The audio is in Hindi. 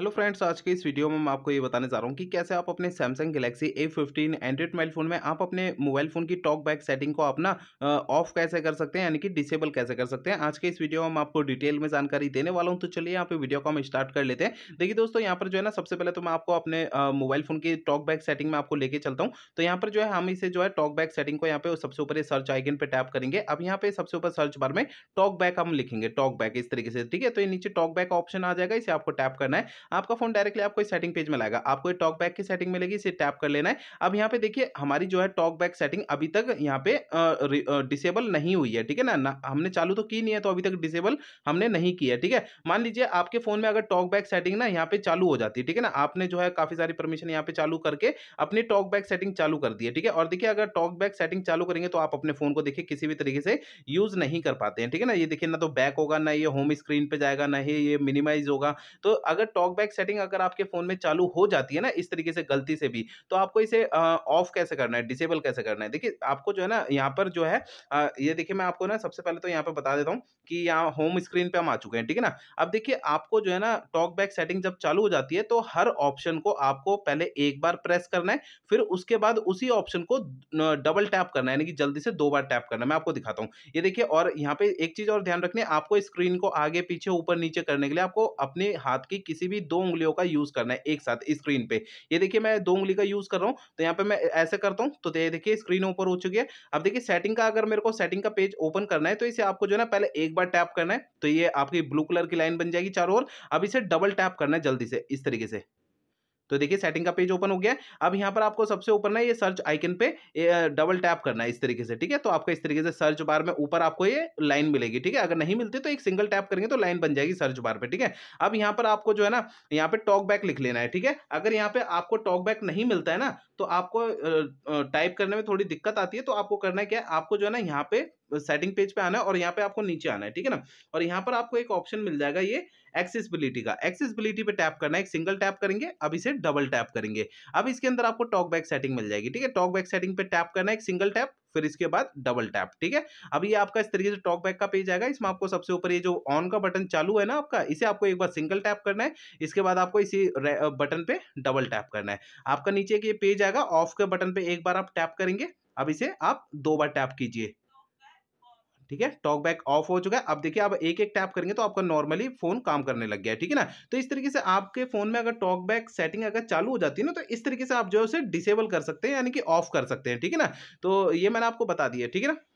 हेलो फ्रेंड्स आज के इस वीडियो में मैं आपको ये बताने जा रहा हूँ कि कैसे आप अपने Samsung Galaxy A15 fifteen Android mobile phone में आप अपने मोबाइल फ़ोन की टॉक बैक सेटिंग को अपना ऑफ कैसे कर सकते हैं यानी कि डिसेबल कैसे कर सकते हैं आज के इस वीडियो में मैं आपको डिटेल में जानकारी देने वाला हूँ तो चलिए यहाँ पे वीडियो को हम स्टार्ट कर लेते हैं देखिए दोस्तों यहाँ पर जो है ना सबसे पहले तो मैं आपको अपने मोबाइल फ़ोन की टॉक बैक सेटिंग में आपको लेके चलता हूँ तो यहाँ पर जो है हम इसे जो है टॉक बैक सेटिंग को यहाँ पे सबसे ऊपर सर्च आइकन पर टैप करेंगे अब यहाँ पे सबसे ऊपर सर्च बार में टॉक बैक हम लिखेंगे टॉक बैक इस तरीके से ठीक है तो ये नीचे टॉक बैक ऑप्शन आ जाएगा इसे आपको टैप करना है आपका फोन डायरेक्टली आपको इस सेटिंग पेज में लाएगा आपको टॉक बैक की सेटिंग मिलेगी इसे टैप कर लेना है अब यहाँ पे देखिए हमारी जो है टॉक बैक सेटिंग अभी तक यहाँ पे डिसेबल नहीं हुई है ठीक है ना, ना हमने चालू तो की नहीं है तो अभी तक डिसेबल हमने नहीं किया ठीक है मान लीजिए आपके फोन में अगर टॉक बैक सेटिंग ना यहाँ पे चालू हो जाती है ठीक है ना आपने जो है काफी सारी परमिशन यहाँ पे चालू करके अपनी टॉक बैक सेटिंग चालू कर दी है ठीक है और देखिए अगर टॉक बैक सेटिंग चालू करेंगे तो आप अपने फोन को देखिए किसी भी तरीके से यूज नहीं कर पाते हैं ठीक है ना ये देखिए ना तो बैक होगा ना ये होम स्क्रीन पे जाएगा ना ही ये मिनिमाइज होगा तो अगर टॉक बैक सेटिंग अगर आपके फ़ोन में चालू हो जाती है ना इस तरीके से गलती से भी तो आपको इसे ऑफ कैसे करना है डिसेबल कैसे करना है देखिए आपको जो है ना यहाँ पर जो है आ, ये देखिए मैं आपको ना सबसे पहले तो यहाँ पर बता देता हूँ कि यहाँ होम स्क्रीन पर हम आ चुके हैं ठीक है ना अब देखिए आपको जो है ना टॉक बैक सेटिंग जब चालू हो जाती है तो हर ऑप्शन को आपको पहले एक बार प्रेस करना है फिर उसके बाद उसी ऑप्शन को डबल टैप करना है यानी कि जल्दी से दो बार टैप करना मैं आपको दिखाता हूँ ये देखिए और यहाँ पे एक चीज़ और ध्यान रखनी है आपको स्क्रीन को आगे पीछे ऊपर नीचे करने के लिए आपको अपने हाथ की किसी भी भी दो उंगलियों का यूज करना है एक साथ स्क्रीन पे ये देखिए मैं दो उंगली का यूज कर रहा हूँ तो यहाँ पे मैं ऐसे करता हूँ तो देखिए स्क्रीन ऊपर हो चुकी है अब देखिए सेटिंग का अगर मेरे को सेटिंग का पेज ओपन करना है तो इसे आपको जो है ना पहले एक बार टैप करना है तो ये आपकी ब्लू कलर की लाइन बन जाएगी चारों ओर अब इसे डबल टैप करना है जल्दी से इस तरीके से तो देखिए सेटिंग का पेज ओपन हो गया अब यहाँ पर आपको सबसे ऊपर ना ये सर्च आइकन पे डबल टैप करना है इस तरीके से ठीक है तो आपका इस तरीके से सर्च बार में ऊपर आपको ये लाइन मिलेगी ठीक है अगर नहीं मिलती तो एक सिंगल टैप करेंगे तो लाइन बन जाएगी सर्च बार पे ठीक है अब यहाँ पर आपको जो है ना यहाँ पे टॉक बैक लिख लेना है ठीक है अगर यहाँ पे आपको टॉक बैक नहीं मिलता है ना तो आपको टाइप करने में थोड़ी दिक्कत आती है तो आपको करना क्या है आपको जो है ना यहाँ पे सेटिंग पेज पे आना है और यहाँ पे आपको नीचे आना है ठीक है ना और यहाँ पर आपको एक ऑप्शन मिल जाएगा ये एक्सेसिबिलिटी का एक्सेसिबिलिटी पे टैप करना है एक सिंगल टैप करेंगे अब इसे डबल टैप करेंगे अब इसके अंदर आपको टॉक बैक सेटिंग मिल जाएगी ठीक है टॉक बैक सेटिंग पे टैप करना है एक सिंगल टैप फिर इसके बाद डबल टैप ठीक है अब ये आपका इस तरीके से टॉक बैक का पेज आएगा इसमें आपको सबसे ऊपर ये जो ऑन का बटन चालू है ना आपका इसे आपको एक बार सिंगल टैप करना है इसके बाद आपको इसी बटन पे डबल टैप करना है आपका नीचे एक पेज आएगा ऑफ के बटन पे एक बार आप टैप करेंगे अब इसे आप दो बार टैप कीजिए ठीक है टॉक बैक ऑफ हो चुका है अब देखिए आप एक एक टैप करेंगे तो आपका नॉर्मली फोन काम करने लग गया ठीक है ना तो इस तरीके से आपके फोन में अगर टॉक बैक सेटिंग अगर चालू हो जाती है ना तो इस तरीके से आप जो है उसे डिसेबल कर सकते हैं यानी कि ऑफ कर सकते हैं ठीक है ना तो ये मैंने आपको बता दिया ठीक है ना